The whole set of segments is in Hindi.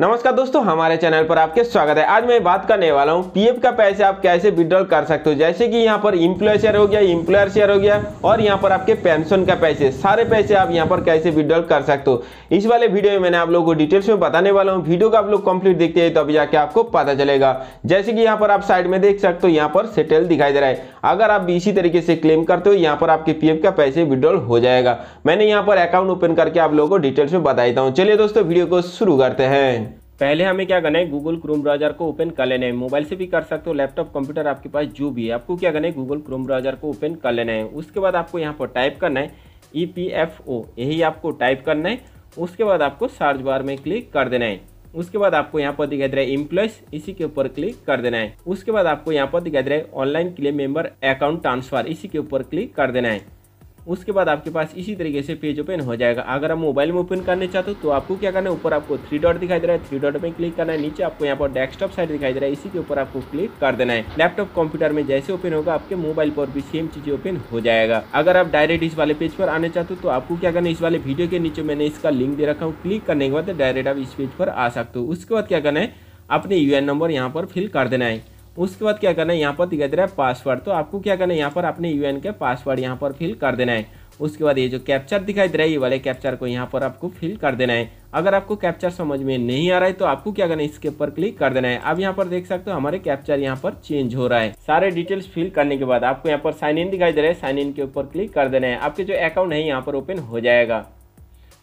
नमस्कार दोस्तों हमारे चैनल पर आपके स्वागत है आज मैं बात करने वाला हूँ पीएफ का पैसे आप कैसे विड्रॉल कर सकते हो जैसे कि यहाँ पर इम्प्लॉय शेयर हो गया इम्प्लॉयर शेयर हो गया और यहाँ पर आपके पेंशन का पैसे सारे पैसे आप यहाँ पर कैसे विड्रॉल कर सकते हो इस वाले वीडियो में मैंने आप लोगों को डिटेल्स में बताने वाला हूँ वीडियो को आप लोग कंप्लीट देखते हैं तो अभी जाके आपको पता चलेगा जैसे कि यहाँ पर आप साइड में देख सकते हो यहाँ पर सेटल दिखाई दे रहा है अगर आप इसी तरीके से क्लेम करते हो यहाँ पर आपके पीएफ का पैसे विड्रॉल हो जाएगा मैंने यहाँ पर अकाउंट ओपन करके आप लोगों को डिटेल्स में बता देता हूँ चलिए दोस्तों वीडियो को शुरू करते हैं पहले हमें क्या करना है गूगल क्रोम ब्राउजर को ओपन कर लेना है मोबाइल से भी कर सकते हो लैपटॉप कंप्यूटर आपके पास जो भी है आपको क्या करना है गूगल क्रोम ब्राउजर को ओपन कर लेना है उसके बाद आपको यहाँ पर टाइप करना है ई पी एफ ओ यही आपको टाइप करना है उसके बाद आपको सर्च बार में क्लिक कर देना है उसके बाद आपको यहाँ पर दिखाई दे रहा है इम्प्लॉयज इसी के ऊपर क्लिक कर देना है उसके बाद आपको यहाँ पर दिखाई दे रहा है ऑनलाइन के लिए मेंबर अकाउंट ट्रांसफर इसी के ऊपर क्लिक कर देना है उसके बाद आपके पास इसी तरीके से पेज ओपन हो जाएगा अगर आप मोबाइल में ओपन करने चाहते हो तो आपको क्या करना है ऊपर आपको थ्री डॉट दिखाई दे रहा है थ्री डॉट में क्लिक करना है नीचे आपको यहाँ पर डेस्कटॉप साइड दिखाई दे रहा है इसी के ऊपर आपको क्लिक कर देना है लैपटॉप कंप्यूटर में जैसे ओपन होगा आपके मोबाइल पर भी सेम चीज ओपन हो जाएगा अगर आप डायरेक्ट इस वाले पेज पर आने चाहते हो तो आपको क्या करना है इस वाले वीडियो के नीचे मैंने इसका लिंक दे रखा हूँ क्लिक करने के बाद डायरेक्ट आप इस पेज पर आ सकते हो उसके बाद क्या करना है अपने यू नंबर यहाँ पर फिल कर देना है उसके बाद क्या करना है यहाँ पर दिखाई दे रहा है पासवर्ड तो आपको क्या करना है यहाँ पर अपने यूएन के पासवर्ड यहाँ पर फिल कर देना है उसके बाद ये जो कैप्चर दिखाई दे रहा है ये वाले कैप्चर को यहाँ पर आपको फिल कर देना है अगर आपको कैप्चर समझ में नहीं आ रहा है तो आपको क्या करना है इसके ऊपर क्लिक कर देना है अब यहाँ पर देख सकते हो हमारे कैप्चर यहाँ पर चेंज हो रहा है सारे डिटेल्स फिल करने के बाद आपको यहाँ पर साइन इन दिखाई दे रहा है साइन इन के ऊपर क्लिक कर देना है आपके जो अकाउंट है यहाँ पर ओपन हो जाएगा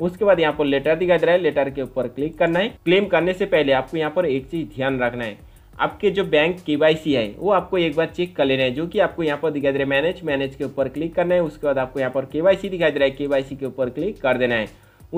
उसके बाद यहाँ पर लेटर दिखाई दे रहा है लेटर के ऊपर क्लिक करना है क्लेम करने से पहले आपको यहाँ पर एक चीज ध्यान रखना है आपके जो बैंक के है वो आपको एक बार चेक कर लेना है जो कि आपको यहाँ पर दिखाई दे रहा है मैनेज मैनेज के ऊपर क्लिक करना है उसके बाद आपको यहाँ पर के दिखाई दे रहा है के के ऊपर क्लिक कर देना है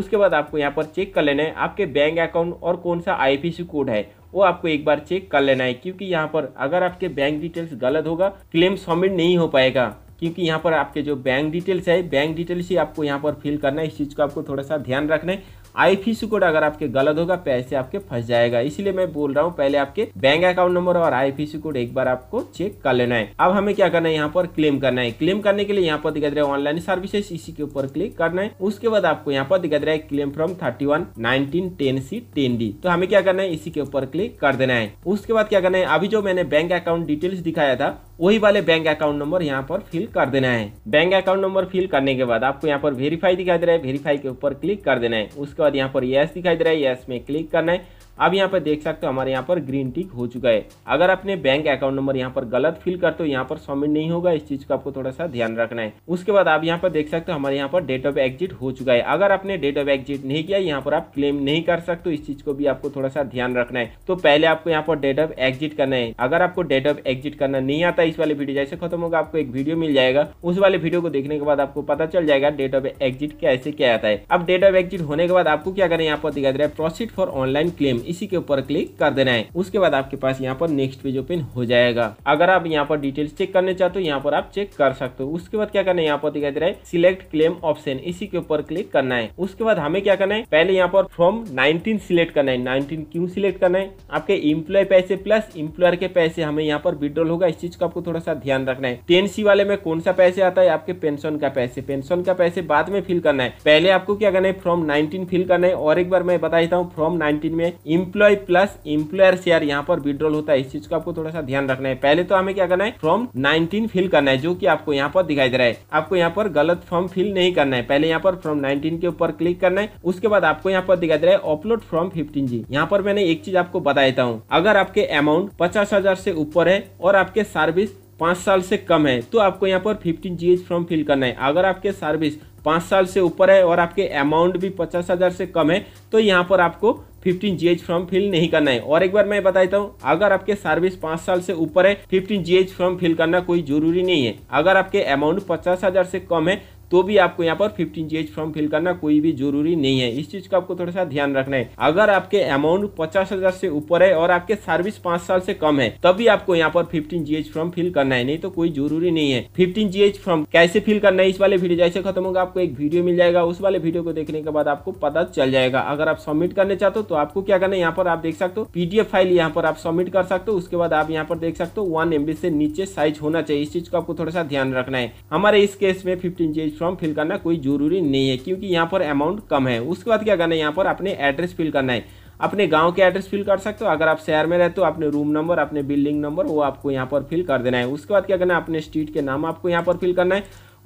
उसके बाद आपको यहाँ पर चेक कर लेना है आपके बैंक अकाउंट और कौन सा आई कोड है वो आपको एक बार चेक कर लेना है क्योंकि यहाँ पर अगर आपके बैंक डिटेल्स गलत होगा क्लेम सबमिट नहीं हो पाएगा क्योंकि यहाँ पर आपके जो बैंक डिटेल्स है बैंक डिटेल्स ही आपको यहाँ पर फिल करना है इस चीज़ को आपको थोड़ा सा ध्यान रखना है आई फीस कोड अगर आपके गलत होगा पैसे आपके फंस जाएगा इसलिए मैं बोल रहा हूँ पहले आपके बैंक अकाउंट नंबर और आई फीस कोड एक बार आपको चेक कर लेना है अब हमें क्या करना है यहाँ पर क्लेम करना है क्लेम करने के लिए यहाँ पर दिखा रहा है ऑनलाइन सर्विसेज इसी के ऊपर क्लिक करना है उसके बाद आपको यहाँ पर दिखा रहा है claim form thirty one nineteen ten C ten D तो हमें क्या करना है इसी के ऊपर क्लिक कर देना है उसके बाद क्या करना है अभी जो मैंने बैंक अकाउंट डिटेल्स दिखाया था वही वाले बैंक अकाउंट नंबर यहाँ पर फिल कर देना है बैंक अकाउंट नंबर फिल करने के बाद आपको यहाँ पर वेरीफाई दिखाई दे रहा है वेरीफाई के ऊपर क्लिक कर देना है उसके बाद यहाँ पर यस दिखाई दे रहा है यस में क्लिक करना है अब यहाँ पर देख सकते हो हमारे यहाँ पर ग्रीन टिक हो चुका है अगर अपने बैंक अकाउंट नंबर यहाँ पर गलत फिल करते हो यहाँ पर सबमिट नहीं होगा इस चीज का आपको थोड़ा सा ध्यान रखना है उसके बाद आप यहाँ पर देख सकते हो हमारे यहाँ पर डेट ऑफ एग्जिट हो चुका है अगर आपने डेट ऑफ एग्जिट नहीं किया यहाँ पर आप क्लेम नहीं कर सकते इस चीज को भी आपको थोड़ा सा ध्यान रखना है तो पहले आपको यहाँ पर डेट ऑफ एग्जिट करना है अगर आपको डेट ऑफ एग्जिट करना नहीं आता इस वाले वीडियो जैसे खत्म होगा आपको एक वीडियो मिल जाएगा उस वाले वीडियो को देखने के बाद आपको पता चल जाएगा डेट ऑफ एग्जिट कैसे क्या आता है अब डेट ऑफ एग्जिट होने के बाद आपको क्या करें यहाँ पर दिखा दे रहा है प्रोसीड फॉर ऑनलाइन क्लेम इसी के ऊपर क्लिक कर देना है उसके बाद आपके पास यहाँ पर नेक्स्ट पेज ओपन हो जाएगा अगर आप यहाँ पर डिटेल्स चेक करने चाहते हो यहाँ पर आप चेक कर सकते हो उसके बाद क्या करना है यहाँ पर दिखाई दे रहा है सिलेक्ट क्लेम ऑप्शन इसी के ऊपर क्लिक करना है उसके बाद हमें क्या करना है पहले यहाँ पर फ्रॉम नाइनटीन सिलेक्ट करना है नाइनटीन क्यों सिलेक्ट करना है आपके इम्प्लॉय पैसे प्लस इम्प्लॉयर के पैसे हमें यहाँ पर विड्रॉल होगा इस चीज का आपको थोड़ा सा ध्यान रखना है टेन सी वाले में कौन सा पैसे आता है आपके पेंशन का पैसे पेंशन का पैसे बाद में फिल करना है पहले आपको क्या करना है फ्रॉम नाइनटीन फिल करना है और एक बार मैं बता देता हूँ फ्रॉम नाइनटीन में इम्प्लॉय प्लस इम्प्लॉयर शेयर यहाँ पर विड्रॉल होता है इस चीज को आपको थोड़ा सा ध्यान रखना है पहले तो हमें क्या करना है फॉर्म नाइनटीन फिल करना है जो की आपको यहाँ पर दिखाई दे रहा है आपको यहाँ पर गलत फॉर्म फिल नहीं करना है पहले यहाँ पर फॉर्म नाइनटीन के ऊपर क्लिक करना है उसके बाद आपको यहाँ पर दिखाई दे रहा है अपलोड फॉर्म फिफ्टीन जी यहाँ पर मैंने एक चीज आपको बता देता हूँ अगर आपके अमाउंट पचास हजार से ऊपर है और आपके सर्विस पांच साल से कम है तो आपको यहाँ पर फिफ्टीन जी फॉर्म फिल करना है अगर आपके सर्विस पांच साल से ऊपर है और आपके अमाउंट भी पचास हज़ार से कम है तो यहाँ पर आपको फिफ्टीन जी फॉर्म फिल नहीं करना है और एक बार मैं बताता हूँ अगर आपके सर्विस पांच साल से ऊपर है फिफ्टीन जी फॉर्म फिल करना कोई जरूरी नहीं है अगर आपके अमाउंट पचास हजार से कम है तो भी आपको यहाँ पर फिफ्टीन जी फॉर्म फिल करना कोई भी जरूरी नहीं है इस चीज का आपको थोड़ा सा ध्यान रखना है अगर आपके अमाउंट पचास हजार से ऊपर है और आपके सर्विस पांच साल से कम है तभी आपको यहाँ पर फिफ्टीन जी फॉर्म फिल करना है नहीं तो कोई जरूरी नहीं है फिफ्टीन जी फॉर्म कैसे फिल करना है इस वाले वीडियो जैसे खत्म होगा आपको एक वीडियो मिल जाएगा उस वाले वीडियो को देखने के बाद आपको पता चल जाएगा अगर आप सबमिट करने चाहते हो तो आपको क्या करना है यहाँ पर आप देख सकते हो पीडीएफ फाइल यहाँ पर आप सबमिट कर सकते हो उसके बाद आप यहाँ पर देख सकते हो वन एमबी से नीचे साइज होना चाहिए इस चीज को आपको थोड़ा सा ध्यान रखना है हमारे इस केस में फिफ्टीन जी फॉर्म फिल करना कोई ज़रूरी नहीं है क्योंकि यहाँ पर अमाउंट कम है उसके बाद क्या करना है यहाँ पर अपने एड्रेस फिल करना है अपने गांव के एड्रेस फिल कर सकते हो अगर आप शहर में रहते हो अपने रूम नंबर अपने बिल्डिंग नंबर वो आपको यहाँ पर फिल कर देना है उसके बाद क्या करना है अपने स्टेट के नाम आपको यहाँ पर फिल करना है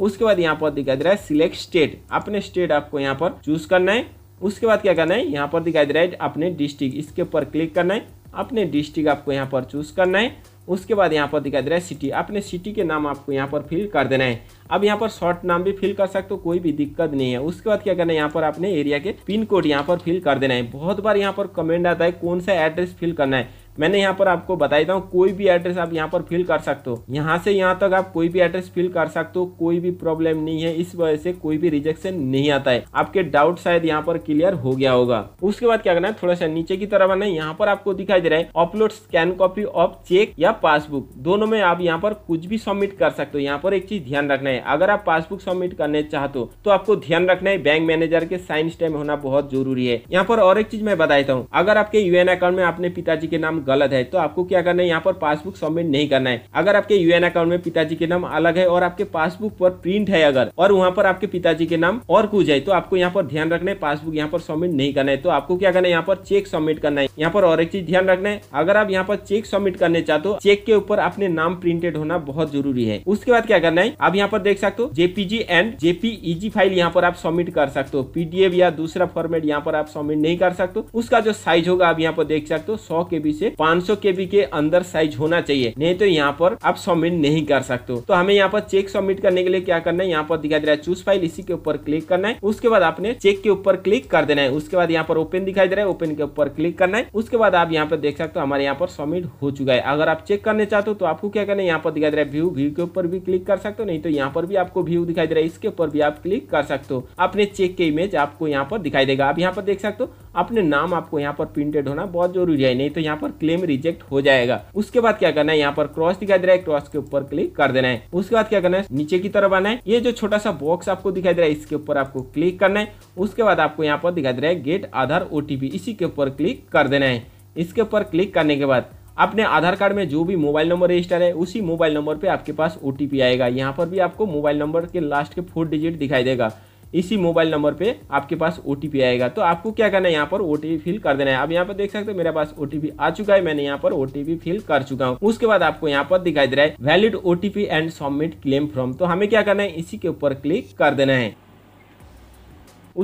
उसके बाद यहाँ पर दिखाई दे रहा है सिलेक्ट स्टेट अपने स्टेट आपको यहाँ पर चूज करना है उसके बाद क्या करना है यहाँ पर दिखाई दे रहा है अपने डिस्ट्रिक्ट इसके ऊपर क्लिक करना है अपने डिस्ट्रिक्ट आपको यहाँ पर चूज करना है उसके बाद यहाँ पर दिखाई दे रहा है सिटी अपने सिटी के नाम आपको यहाँ पर फिल कर देना है अब यहाँ पर शॉर्ट नाम भी फिल कर सकते हो कोई भी दिक्कत नहीं है उसके बाद क्या करना है यहाँ पर आपने एरिया के पिन कोड यहाँ पर फिल कर देना है बहुत बार यहाँ पर कमेंट आता है कौन सा एड्रेस फिल करना है मैंने यहाँ पर आपको बता देता हूँ कोई भी एड्रेस आप यहाँ पर फिल कर सकते हो यहाँ से यहाँ तक आप कोई भी एड्रेस फिल कर सकते हो कोई भी प्रॉब्लम नहीं है इस वजह से कोई भी रिजेक्शन नहीं आता है आपके डाउट शायद यहाँ पर क्लियर हो गया होगा उसके बाद क्या करना है थोड़ा सा नीचे की तरफ आना है यहाँ पर आपको दिखाई दे रहा है upload scan copy of cheque या पासबुक दोनों में आप यहाँ पर कुछ भी सबमिट कर सकते हो यहाँ पर एक चीज ध्यान रखना है अगर आप पासबुक सबमिट करने चाहते हो तो आपको ध्यान रखना है बैंक मैनेजर के साइन स्टेम होना बहुत जरूरी है यहाँ पर और एक चीज मैं बताता हूँ अगर आपके यूएन अकाउंट में अपने पिताजी के नाम गलत है तो आपको क्या करना है यहाँ पर पासबुक सबमिट नहीं करना है अगर आपके यूएन अकाउंट में पिताजी के नाम अलग है और आपके पासबुक पर प्रिंट है अगर और वहाँ पर आपके पिताजी के नाम और कुछ है तो आपको यहाँ पर ध्यान रखना है पासबुक यहाँ पर सबमिट नहीं करना है तो आपको क्या करना है यहाँ पर चेक सबमिट करना है यहाँ पर और एक चीज ध्यान रखना है अगर आप यहाँ पर चेक सबमिट करने चाहते हो चेक के ऊपर अपने नाम प्रिंटेड होना बहुत जरूरी है उसके बाद क्या करना है आप यहाँ पर देख सकते हो जेपीजी एंड जेपीईजी फाइल यहाँ पर आप सबमिट कर सकते हो पीडीएफ या दूसरा फॉर्मेट यहाँ पर आप सबमिट नहीं कर सकते उसका जो साइज होगा आप यहाँ पर देख सकते हो सौ के बीच से 500 केबी के अंदर साइज होना चाहिए नहीं तो यहाँ पर आप सबमिट नहीं कर सकते तो हमें यहाँ पर चेक सबमिट करने के लिए क्या करना है यहाँ पर दिखाई दे रहा है चूस फाइल इसी के ऊपर क्लिक करना है उसके बाद आपने चेक के ऊपर क्लिक कर देना है उसके बाद यहाँ पर ओपन दिखाई दे रहा है ओपन के ऊपर क्लिक करना है उसके बाद आप यहाँ पर देख सकते हो हमारे यहाँ पर सबमिट हो चुका है अगर आप चेक करने चाहते हो तो आपको क्या करना है यहाँ पर दिखाई दे रहा है व्यू व्यू के ऊपर भी क्लिक कर सकते हो नहीं तो यहाँ पर भी आपको व्यू दिखाई दे रहा है इसके ऊपर भी आप क्लिक कर सकते हो अपने चेक के इमेज आपको यहाँ पर दिखाई देगा आप यहाँ पर देख सकते हो अपने नाम आपको यहाँ पर प्रिंटेड होना बहुत जरूरी है नहीं तो यहाँ पर क्लेम रिजेक्ट हो जाएगा उसके बाद क्या करना है यहाँ पर क्रॉस दिखाई दे रहा है क्रॉस के ऊपर क्लिक कर देना है उसके बाद क्या करना है नीचे की तरफ आना है ये जो छोटा सा बॉक्स आपको दिखाई दे रहा है इसके ऊपर आपको क्लिक करना है उसके बाद आपको यहाँ पर दिखाई दे रहा है गेट आधार ओटीपी इसी के ऊपर क्लिक कर देना है इसके ऊपर क्लिक करने के बाद अपने आधार कार्ड में जो भी मोबाइल नंबर रजिस्टर है उसी मोबाइल नंबर पे आपके पास ओ आएगा यहाँ पर भी आपको मोबाइल नंबर के लास्ट के फोर डिजिट दिखाई देगा इसी मोबाइल नंबर पे आपके पास ओ आएगा तो आपको क्या करना है यहाँ पर ओ फिल कर देना है अब यहाँ पर देख सकते हो मेरे पास ओ आ चुका है मैंने यहाँ पर ओ फिल कर चुका हूँ उसके बाद आपको यहाँ पर दिखाई दे रहा है valid O and submit claim form तो हमें क्या करना है इसी के ऊपर क्लिक कर देना है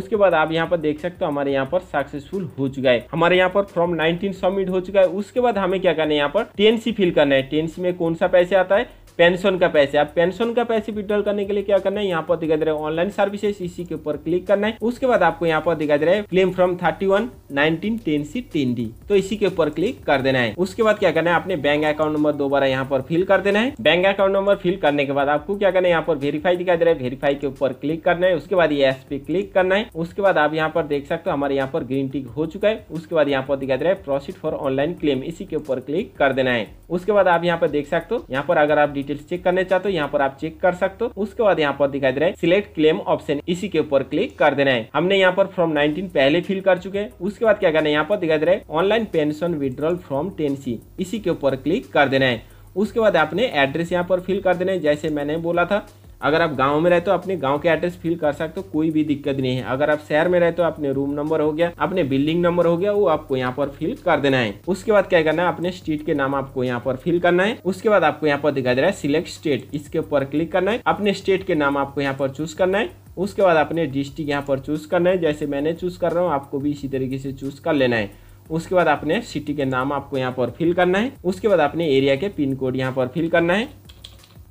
उसके बाद आप यहाँ पर देख सकते हो हमारे यहाँ पर सक्सेसफुल हो चुका है हमारे यहाँ पर फॉर्म 19 सबमिट हो चुका है उसके बाद हमें क्या करना है यहां पर टेन सी फिल करना है टेन सी में कौन सा पैसे आता है पेंशन का पैसे आप पेंशन का पैसे विड्रॉल करने के लिए क्या करना है यहाँ पर दिखाई दे रहा है ऑनलाइन सर्विसेज इसी के ऊपर क्लिक करना है उसके बाद आपको यहाँ पर दिखाई दे रहा है claim form thirty one nineteen ten C ten D तो इसी के ऊपर क्लिक कर देना है उसके बाद क्या करना है अपने बैंक अकाउंट नंबर दोबारा यहाँ पर फिल कर देना है बैंक अकाउंट नंबर फिल करने के बाद आपको क्या करना है यहाँ पर वेरीफाई दिखाई दे रहा है वेरीफाई के ऊपर क्लिक करना है उसके बाद ये एस पे क्लिक करना है उसके बाद आप यहाँ पर देख सकते हो हमारे यहाँ पर ग्रीन टिक हो चुका है उसके बाद यहाँ पर दिखाई दे रहा है प्रोसीड फॉर ऑनलाइन क्लेम इसी के ऊपर क्लिक कर देना है उसके बाद आप यहाँ पर देख सकते हो यहाँ पर अगर आप डिटेल्स चेक करने चाहते हो यहाँ पर आप चेक कर सकते हो उसके बाद यहाँ पर दिखाई दे रहा है सिलेक्ट क्लेम ऑप्शन इसी के ऊपर क्लिक कर देना है हमने यहाँ पर फॉर्म नाइनटीन पहले फिल कर चुके हैं उसके बाद क्या करना है यहाँ पर दिखाई दे रहा है online pension withdrawal form ten इसी के ऊपर क्लिक कर देना है उसके बाद आपने एड्रेस यहाँ पर फिल कर देना है जैसे मैंने बोला था अगर आप गांव में रहे तो अपने गांव के एड्रेस फिल कर सकते हो कोई भी दिक्कत नहीं है अगर आप शहर में रहे तो अपने रूम नंबर हो गया अपने बिल्डिंग नंबर हो गया वो आपको यहाँ पर फिल कर देना है उसके बाद क्या करना है अपने स्टेट के नाम आपको यहाँ पर फिल करना है उसके बाद आपको यहाँ पर दिखाई दे रहा है सिलेक्ट स्टेट इसके ऊपर क्लिक करना है अपने स्टेट के नाम आपको यहाँ पर चूज करना है उसके बाद अपने डिस्ट्रिक्ट यहाँ पर चूज करना है जैसे मैंने चूज कर रहा हूँ आपको भी इसी तरीके से चूज कर लेना है उसके बाद अपने सिटी के नाम आपको यहाँ पर फिल करना है उसके बाद अपने एरिया के पिन कोड यहाँ पर फिल करना है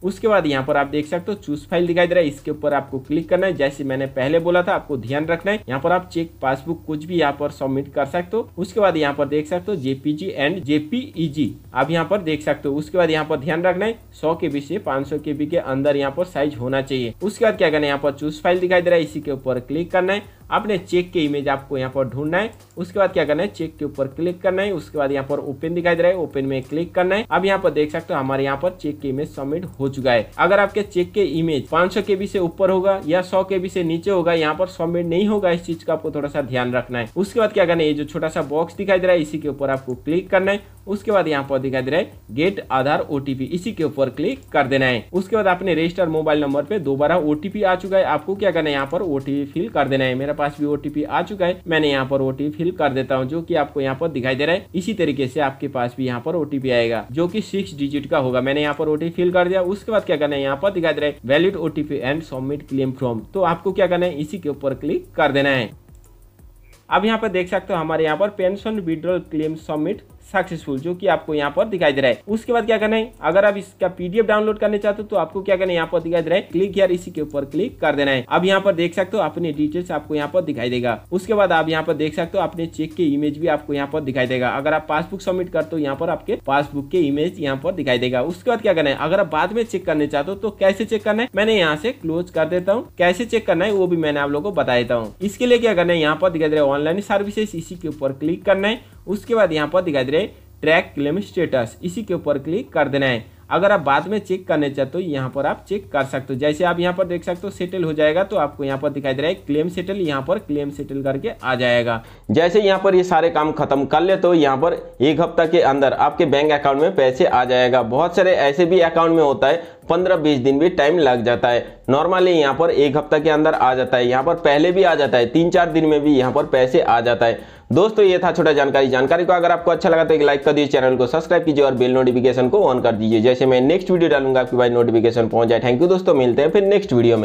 उसके बाद यहाँ पर आप देख सकते हो चूस फाइल दिखाई दे रहा है इसके ऊपर आपको क्लिक करना है जैसे मैंने पहले बोला था आपको ध्यान रखना है यहाँ पर आप चेक पासबुक कुछ भी यहाँ पर सबमिट कर सकते हो उसके बाद यहाँ पर देख सकते हो जेपीजी एंड जेपीईजी आप यहाँ पर देख सकते हो उसके बाद यहाँ पर ध्यान रखना है सौ के बी से पांच सौ के बी के अंदर यहाँ पर साइज होना चाहिए उसके बाद क्या करना है यहाँ पर चूस फाइल दिखाई दे रहा है इसी के ऊपर क्लिक करना है अपने चेक के इमेज आपको यहाँ पर ढूंढना है उसके बाद क्या करना है चेक के ऊपर क्लिक करना है उसके बाद यहाँ पर ओपन दिखाई दे रहा है ओपन में क्लिक करना है अब यहाँ पर देख सकते हो हमारे यहाँ पर चेक के इमेज सबमिट हो चुका है अगर आपके चेक के इमेज पांच सौ से ऊपर होगा या सौ के से नीचे होगा यहाँ पर सबमिट नहीं होगा इस चीज का आपको थोड़ा सा ध्यान रखना है उसके बाद क्या करना है ये जो छोटा सा बॉक्स दिखाई दे रहा है इसी के ऊपर आपको क्लिक करना है उसके बाद यहाँ पर दिखाई दे रहा है गेट आधार ओटीपी इसी के ऊपर क्लिक कर देना है उसके बाद आपने रजिस्टर मोबाइल नंबर पे दोबारा ओटीपी आ चुका है आपको क्या करना है यहाँ पर ओटीपी फिल कर देना है मेरे पास भी ओटीपी आ चुका है मैंने यहाँ पर ओटीपी फिल कर देता हूँ जो की आपको यहाँ पर दिखाई दे रहा है इसी तरीके से आपके पास भी यहाँ पर ओटीपी आएगा जो की सिक्स डिजिट का होगा मैंने यहाँ पर ओटीपी फिल कर दिया उसके बाद क्या करना है यहाँ पर दिखाई दे रहा है valid OTP and submit claim form तो आपको क्या करना है इसी के ऊपर क्लिक कर देना है अब यहाँ पर देख सकते हो हमारे यहाँ पर pension withdrawal claim submit successful जो कि आपको यहाँ पर दिखाई दे रहा है उसके बाद क्या करना है अगर आप इसका पीडीएफ डाउनलोड करने चाहते हो तो आपको क्या करना है यहाँ पर दिखाई दे रहा है क्लिक यार इसी के ऊपर क्लिक कर देना है अब यहाँ पर देख सकते हो अपने डिटेल्स आपको यहाँ पर दिखाई देगा उसके बाद आप यहाँ पर देख सकते हो अपने चेक के इमेज भी आपको यहाँ पर दिखाई देगा अगर आप पासबुक सबमिट करते हो यहाँ पर आपके पासबुक के इमेज यहाँ पर दिखाई देगा उसके बाद क्या करना है अगर आप बाद में चेक करने चाहते हो तो कैसे चेक करना है मैंने यहाँ से क्लोज कर देता हूँ कैसे चेक करना है वो भी मैंने आप लोगों को बता देता हूँ इसके लिए क्या करना है यहाँ पर दिखाई दे रहा है ऑनलाइन सर्विसेज इसी के ऊपर क्लिक करना है उसके बाद यहाँ पर दिखाई दे रहा है ट्रैक क्लेम स्टेटस इसी के ऊपर क्लिक कर देना है अगर आप बाद में चेक करने चाहते हो यहाँ पर आप चेक कर सकते हो जैसे आप यहाँ पर देख सकते हो सेटल हो जाएगा तो आपको यहाँ पर दिखाई दे रहा है क्लेम सेटल यहाँ पर क्लेम सेटल करके आ जाएगा जैसे यहाँ पर ये यह सारे काम खत्म कर ले तो यहाँ पर एक हफ्ता के अंदर आपके बैंक अकाउंट में पैसे आ जाएगा बहुत सारे ऐसे भी अकाउंट में होता है पंद्रह बीस दिन भी टाइम लग जाता है नॉर्मली यहाँ पर एक हफ्ता के अंदर आ जाता है यहाँ पर पहले भी आ जाता है तीन चार दिन में भी यहाँ पर पैसे आ जाता है दोस्तों ये था छोटा जानकारी जानकारी को अगर आपको अच्छा लगा तो एक लाइक कर दीजिए चैनल को सब्सक्राइब कीजिए और बेल नोटिफिकेशन को ऑन कर दीजिए जैसे मैं नेक्स्ट वीडियो डालूंगा आपकी भाई नोटिफिकेशन पहुंच जाए थैंक यू दोस्तों मिलते हैं फिर नेक्स्ट वीडियो में